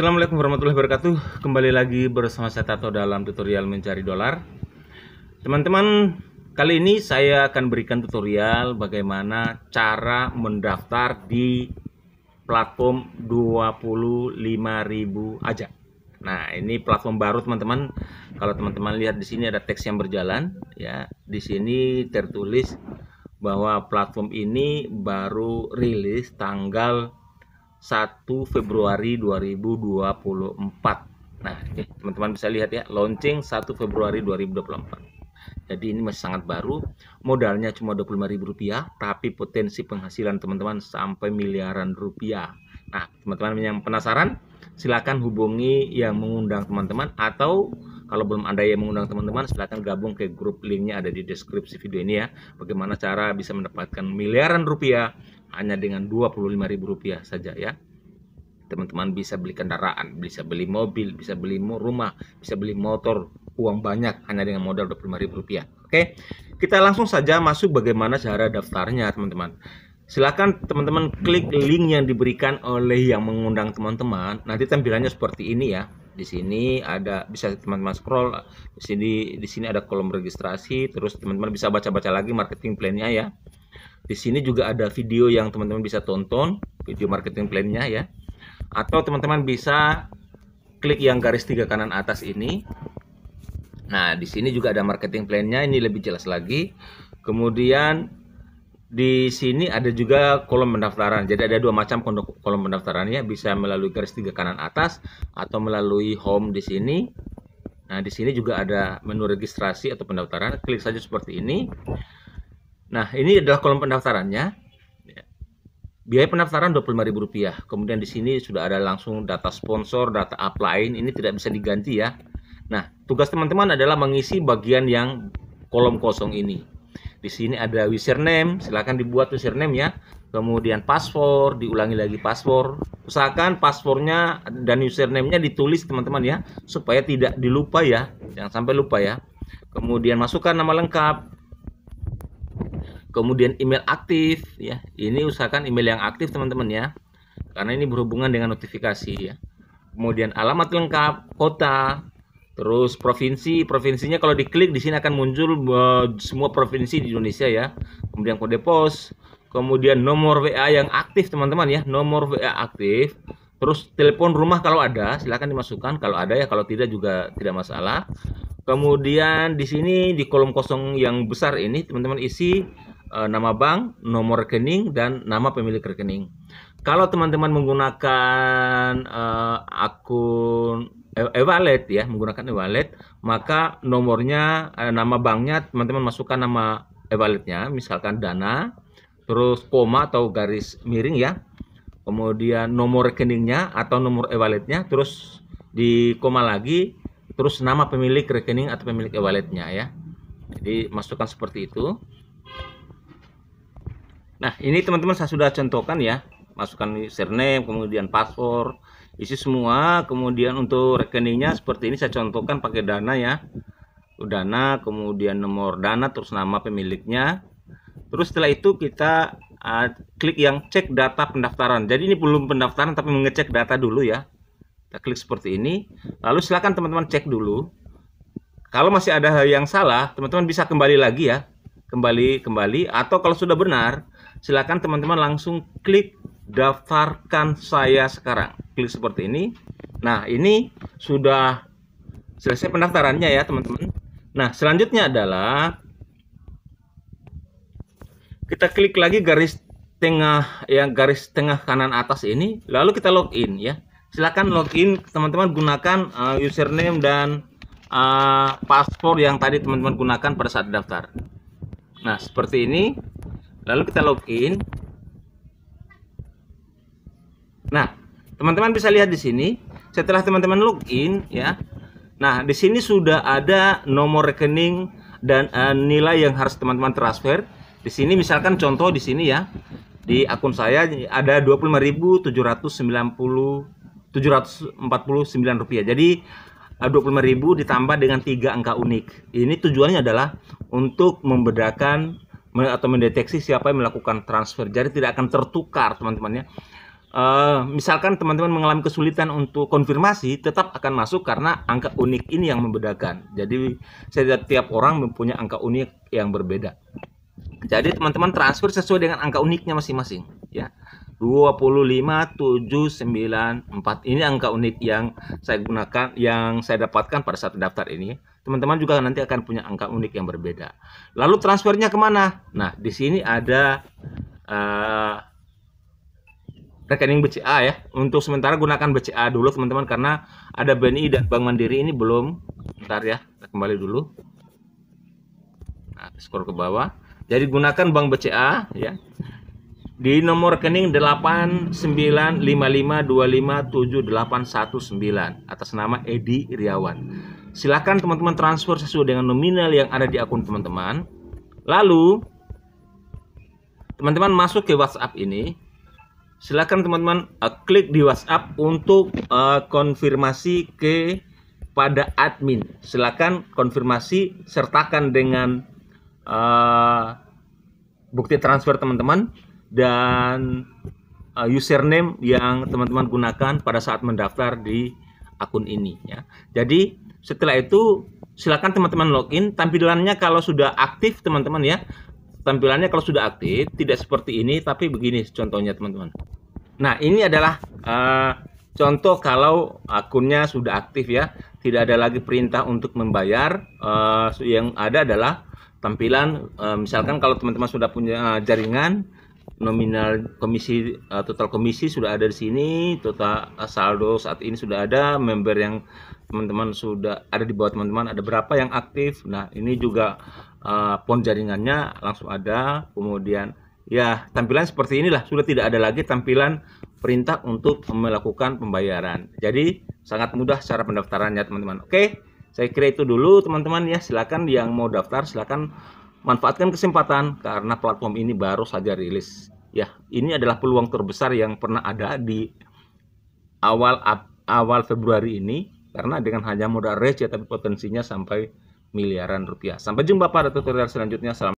Assalamualaikum warahmatullahi wabarakatuh Kembali lagi bersama saya Tato dalam tutorial mencari dolar Teman-teman Kali ini saya akan berikan tutorial Bagaimana cara mendaftar di Platform 25.000 aja Nah ini platform baru teman-teman Kalau teman-teman lihat di sini ada teks yang berjalan ya Di sini tertulis bahwa platform ini baru rilis tanggal 1 Februari 2024. Nah, teman-teman bisa lihat ya, launching 1 Februari 2024. Jadi ini masih sangat baru, modalnya cuma 25 ribu rupiah, tapi potensi penghasilan teman-teman sampai miliaran rupiah. Nah, teman-teman yang penasaran, silakan hubungi yang mengundang teman-teman atau kalau belum ada yang mengundang teman-teman, silahkan gabung ke grup linknya ada di deskripsi video ini ya. Bagaimana cara bisa mendapatkan miliaran rupiah hanya dengan Rp25.000 saja ya. Teman-teman bisa beli kendaraan, bisa beli mobil, bisa beli rumah, bisa beli motor, uang banyak hanya dengan modal Rp25.000. Oke. Kita langsung saja masuk bagaimana cara daftarnya, teman-teman. Silakan teman-teman klik link yang diberikan oleh yang mengundang teman-teman. Nanti tampilannya seperti ini ya di sini ada bisa teman-teman scroll di sini di sini ada kolom registrasi terus teman-teman bisa baca-baca lagi marketing plan-nya ya di sini juga ada video yang teman-teman bisa tonton, video marketing plan-nya ya. Atau teman-teman bisa klik yang garis tiga kanan atas ini. Nah, di sini juga ada marketing plan-nya, ini lebih jelas lagi. Kemudian di sini ada juga kolom pendaftaran. Jadi ada dua macam kolom pendaftaran ya, bisa melalui garis tiga kanan atas atau melalui home di sini. Nah, di sini juga ada menu registrasi atau pendaftaran. Klik saja seperti ini. Nah, ini adalah kolom pendaftarannya. Ya. Biaya pendaftaran Rp25.000. Kemudian di sini sudah ada langsung data sponsor, data upline. Ini tidak bisa diganti ya. Nah, tugas teman-teman adalah mengisi bagian yang kolom kosong ini. Di sini ada username, Silahkan dibuat username ya. Kemudian password, diulangi lagi password. Usahakan passwordnya dan username-nya ditulis teman-teman ya, supaya tidak dilupa ya. Jangan sampai lupa ya. Kemudian masukkan nama lengkap, kemudian email aktif ya ini usahakan email yang aktif teman-teman ya karena ini berhubungan dengan notifikasi ya kemudian alamat lengkap kota terus provinsi provinsinya kalau diklik di sini akan muncul semua provinsi di Indonesia ya kemudian kode pos kemudian nomor WA yang aktif teman-teman ya nomor WA aktif terus telepon rumah kalau ada silahkan dimasukkan kalau ada ya kalau tidak juga tidak masalah kemudian di sini di kolom kosong yang besar ini teman-teman isi Eh, nama bank, nomor rekening, dan nama pemilik rekening. Kalau teman-teman menggunakan uh, akun e-, e-wallet ya, menggunakan e-wallet, maka nomornya, uh, nama banknya, teman-teman masukkan nama e-walletnya, misalkan Dana, terus koma atau garis miring ya, kemudian nomor rekeningnya atau nomor e-walletnya, terus di koma lagi, terus nama pemilik rekening atau pemilik e-walletnya ya. Jadi masukkan seperti itu. Nah, ini teman-teman saya sudah contohkan ya. Masukkan username, kemudian password, isi semua. Kemudian untuk rekeningnya seperti ini saya contohkan pakai Dana ya. Dana, kemudian nomor Dana, terus nama pemiliknya. Terus setelah itu kita uh, klik yang cek data pendaftaran. Jadi ini belum pendaftaran tapi mengecek data dulu ya. Kita klik seperti ini. Lalu silakan teman-teman cek dulu. Kalau masih ada hal yang salah, teman-teman bisa kembali lagi ya. Kembali, kembali. Atau kalau sudah benar, silakan teman-teman langsung klik daftarkan saya sekarang. Klik seperti ini. Nah, ini sudah selesai pendaftarannya ya, teman-teman. Nah, selanjutnya adalah kita klik lagi garis tengah yang garis tengah kanan atas ini, lalu kita login ya. Silakan login teman-teman gunakan uh, username dan uh, eh, paspor yang tadi teman-teman gunakan pada saat daftar. Nah, seperti ini. Lalu kita login. Nah, teman-teman bisa lihat di sini, setelah teman-teman login ya. Nah, di sini sudah ada nomor rekening dan uh, nilai yang harus teman-teman transfer. Di sini misalkan contoh di sini ya. Di akun saya ada 25.790 749 rupiah. Jadi 25.000 eh, ditambah dengan tiga angka unik. Ini tujuannya adalah untuk membedakan atau mendeteksi siapa yang melakukan transfer. Jadi tidak akan tertukar teman-temannya. Uh, eh, misalkan teman-teman mengalami kesulitan untuk konfirmasi, tetap akan masuk karena angka unik ini yang membedakan. Jadi setiap orang mempunyai angka unik yang berbeda. Jadi teman-teman transfer sesuai dengan angka uniknya masing-masing. 25794 ini angka unik yang saya gunakan yang saya dapatkan pada saat daftar ini teman-teman juga nanti akan punya angka unik yang berbeda lalu transfernya kemana nah di sini ada uh, rekening BCA ya untuk sementara gunakan BCA dulu teman-teman karena ada BNI dan Bank Mandiri ini belum ntar ya kembali dulu nah, skor ke bawah jadi gunakan Bank BCA ya di nomor rekening 89552578119 atas nama Edi Riawan Silakan teman-teman transfer sesuai dengan nominal yang ada di akun teman-teman. Lalu teman-teman masuk ke WhatsApp ini. Silakan teman-teman uh, klik di WhatsApp untuk uh, konfirmasi ke pada admin. Silakan konfirmasi sertakan dengan uh, bukti transfer teman-teman dan uh, username yang teman-teman gunakan pada saat mendaftar di akun ini ya. Jadi setelah itu silakan teman-teman login. Tampilannya kalau sudah aktif teman-teman ya. Tampilannya kalau sudah aktif tidak seperti ini tapi begini contohnya teman-teman. Nah, ini adalah uh, contoh kalau akunnya sudah aktif ya. Tidak ada lagi perintah untuk membayar. Uh, yang ada adalah tampilan uh, misalkan kalau teman-teman sudah punya uh, jaringan nominal komisi uh, total komisi sudah ada di sini total eh, saldo saat ini sudah ada member yang teman-teman sudah ada di bawah teman-teman ada berapa yang aktif nah ini juga uh, pon jaringannya langsung ada kemudian ya tampilan seperti inilah sudah tidak ada lagi tampilan perintah untuk melakukan pembayaran jadi sangat mudah cara pendaftarannya teman-teman oke saya kira itu dulu teman-teman ya silakan yang mau daftar silakan Manfaatkan kesempatan karena platform ini baru saja rilis. Ya, ini adalah peluang terbesar yang pernah ada di awal awal Februari ini karena dengan hanya modal receh ya, tapi potensinya sampai miliaran rupiah. Sampai jumpa pada tutorial selanjutnya. Salam